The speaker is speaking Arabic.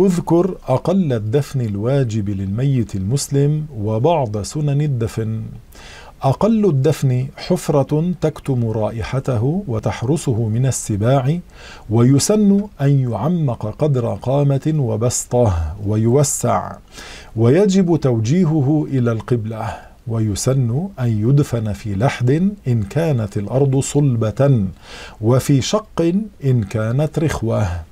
اذكر أقل الدفن الواجب للميت المسلم وبعض سنن الدفن أقل الدفن حفرة تكتم رائحته وتحرسه من السباع ويسن أن يعمق قدر قامة وبسطه ويوسع ويجب توجيهه إلى القبلة ويسن أن يدفن في لحد إن كانت الأرض صلبة وفي شق إن كانت رخوة